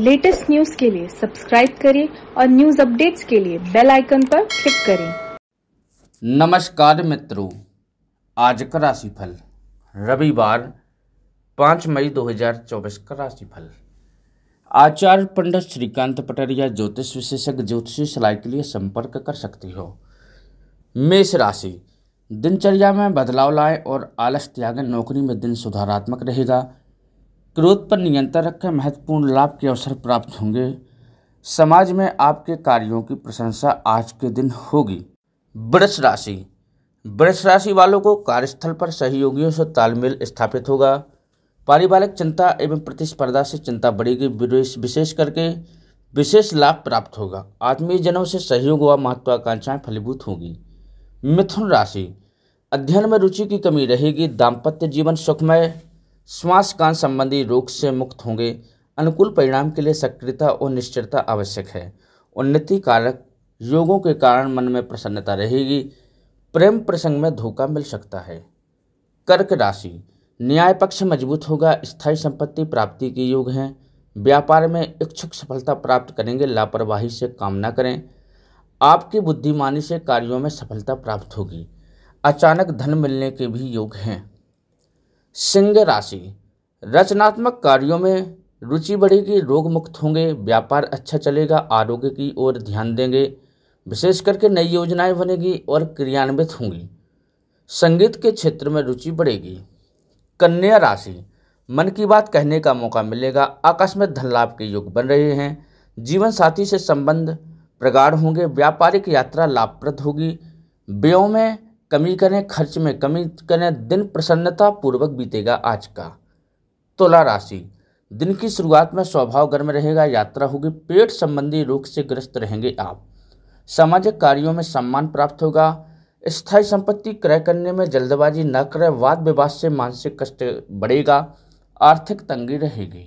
latest news के लिए subscribe करें और न्यूज अपडेट्स के लिए बेल आइकन पर क्लिक करें नमस्कार मित्रों आज का राशिफल रविवार 5 मई 2024 का राशिफल आचार्य पंडित श्रीकांत पटरिया ज्योतिष विशेषज्ञ ज्योतिषी सलाह के लिए संपर्क कर सकती हो मेष राशि दिनचर्या में बदलाव लाएं और आलस त्याग नौकरी में दिन सुधारात्मक रहेगा क्रोध पर नियंत्रण रखकर महत्वपूर्ण लाभ के अवसर प्राप्त होंगे समाज में आपके कार्यों की प्रशंसा आज के दिन होगी वृक्ष राशि वृक्ष राशि वालों को कार्यस्थल पर सहयोगियों से तालमेल स्थापित होगा पारिवारिक चिंता एवं प्रतिस्पर्धा से चिंता बढ़ेगी विशेष करके विशेष लाभ प्राप्त होगा आत्मीय जनों से सहयोग व महत्वाकांक्षाएं फलीभूत होंगी मिथुन राशि अध्ययन में रुचि की कमी रहेगी दाम्पत्य जीवन सुखमय श्वास कान संबंधी रोग से मुक्त होंगे अनुकूल परिणाम के लिए सक्रियता और निश्चरता आवश्यक है उन्नति कारक योगों के कारण मन में प्रसन्नता रहेगी प्रेम प्रसंग में धोखा मिल सकता है कर्क राशि न्याय पक्ष मजबूत होगा स्थायी संपत्ति प्राप्ति के योग हैं व्यापार में इच्छुक सफलता प्राप्त करेंगे लापरवाही से काम न करें आपकी बुद्धिमानी से कार्यों में सफलता प्राप्त होगी अचानक धन मिलने के भी योग हैं सिंह राशि रचनात्मक कार्यों में रुचि बढ़ेगी रोग मुक्त होंगे व्यापार अच्छा चलेगा आरोग्य की ओर ध्यान देंगे विशेष करके नई योजनाएं बनेगी और क्रियान्वित होंगी संगीत के क्षेत्र में रुचि बढ़ेगी कन्या राशि मन की बात कहने का मौका मिलेगा आकस्मिक धन लाभ के योग बन रहे हैं जीवन साथी से संबंध प्रगाढ़ होंगे व्यापारिक यात्रा लाभप्रद होगी व्ययों में कमी करें खर्च में कमी करें दिन प्रसन्नता पूर्वक बीतेगा आज का तुला राशि दिन की शुरुआत में स्वभाव गर्म रहेगा यात्रा होगी पेट संबंधी रोग से ग्रस्त रहेंगे आप सामाजिक कार्यों में सम्मान प्राप्त होगा स्थायी संपत्ति क्रय करने में जल्दबाजी न करें वाद विवाद से मानसिक कष्ट बढ़ेगा आर्थिक तंगी रहेगी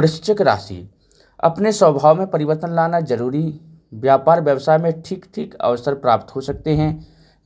वृश्चिक राशि अपने स्वभाव में परिवर्तन लाना जरूरी व्यापार व्यवसाय में ठीक ठीक अवसर प्राप्त हो सकते हैं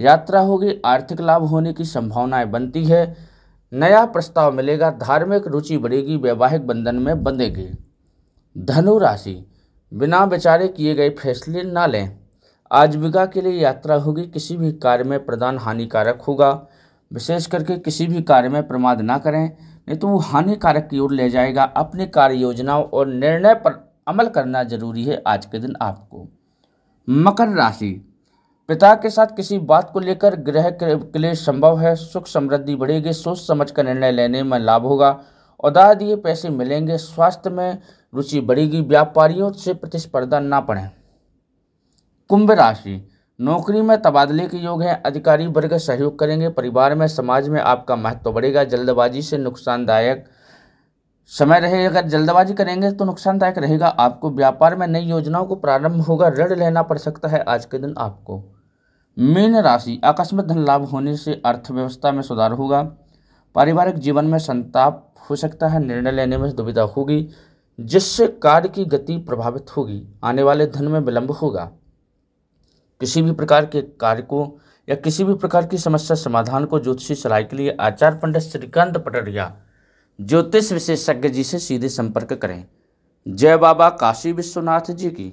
यात्रा होगी आर्थिक लाभ होने की संभावनाएं बनती है नया प्रस्ताव मिलेगा धार्मिक रुचि बढ़ेगी वैवाहिक बंधन में बंधेगी धनु राशि बिना विचारे किए गए फैसले ना लें आजीविका के लिए यात्रा होगी किसी भी कार्य में प्रदान हानिकारक होगा विशेष करके किसी भी कार्य में प्रमाद ना करें नहीं तो वो हानिकारक की ओर ले जाएगा अपनी कार्य योजनाओं और निर्णय पर अमल करना जरूरी है आज के दिन आपको मकर राशि पिता के साथ किसी बात को लेकर ग्रह लिए संभव है सुख समृद्धि बढ़ेगी सोच समझ कर निर्णय लेने में लाभ होगा उधार दिए पैसे मिलेंगे स्वास्थ्य में रुचि बढ़ेगी व्यापारियों से प्रतिस्पर्धा ना पड़े कुंभ राशि नौकरी में तबादले के योग हैं अधिकारी वर्ग सहयोग करेंगे परिवार में समाज में आपका महत्व बढ़ेगा जल्दबाजी से नुकसानदायक समय रहे अगर जल्दबाजी करेंगे तो नुकसानदायक रहेगा आपको व्यापार में नई योजनाओं को प्रारंभ होगा ऋण लेना पड़ सकता है आज के दिन आपको मीन राशि आकस्मिक धन लाभ होने से अर्थव्यवस्था में सुधार होगा पारिवारिक जीवन में संताप हो सकता है निर्णय लेने में दुविधा होगी जिससे कार्य की गति प्रभावित होगी आने वाले धन में विलंब होगा किसी भी प्रकार के कार्य को या किसी भी प्रकार की समस्या समाधान को ज्योतिषी सलाह के लिए आचार्य पंडित श्रीकांत पटरिया ज्योतिष विशेषज्ञ जी से सीधे संपर्क करें जय बाबा काशी विश्वनाथ जी की